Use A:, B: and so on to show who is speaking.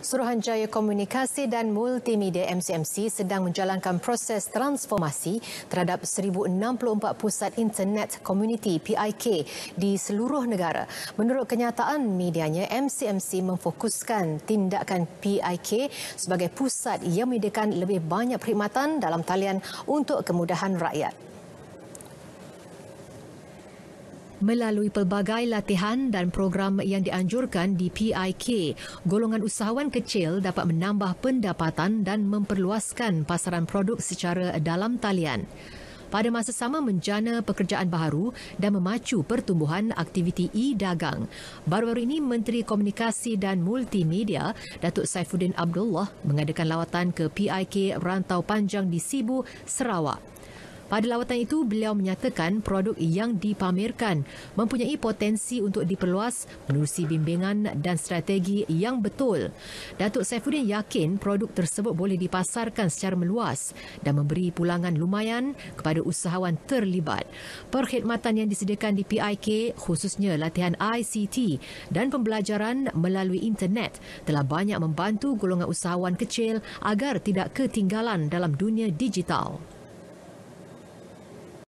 A: Suruhanjaya Komunikasi dan Multimedia MCMC sedang menjalankan proses transformasi terhadap 1,064 pusat internet komuniti PIK di seluruh negara. Menurut kenyataan medianya, MCMC memfokuskan tindakan PIK sebagai pusat yang menyediakan lebih banyak perkhidmatan dalam talian untuk kemudahan rakyat melalui pelbagai latihan dan program yang dianjurkan di PIK. Golongan usahawan kecil dapat menambah pendapatan dan memperluaskan pasaran produk secara dalam talian. Pada masa sama menjana pekerjaan baharu dan memacu pertumbuhan aktiviti e-dagang. Baru-baru ini Menteri Komunikasi dan Multimedia Datuk Saifuddin Abdullah mengadakan lawatan ke PIK Rantau Panjang di Sibu, Sarawak. Pada lawatan itu, beliau menyatakan produk yang dipamerkan mempunyai potensi untuk diperluas menerusi bimbingan dan strategi yang betul. Datuk Saifuddin yakin produk tersebut boleh dipasarkan secara meluas dan memberi pulangan lumayan kepada usahawan terlibat. Perkhidmatan yang disediakan di PIK, khususnya latihan ICT dan pembelajaran melalui internet telah banyak membantu golongan usahawan kecil agar tidak ketinggalan dalam dunia digital.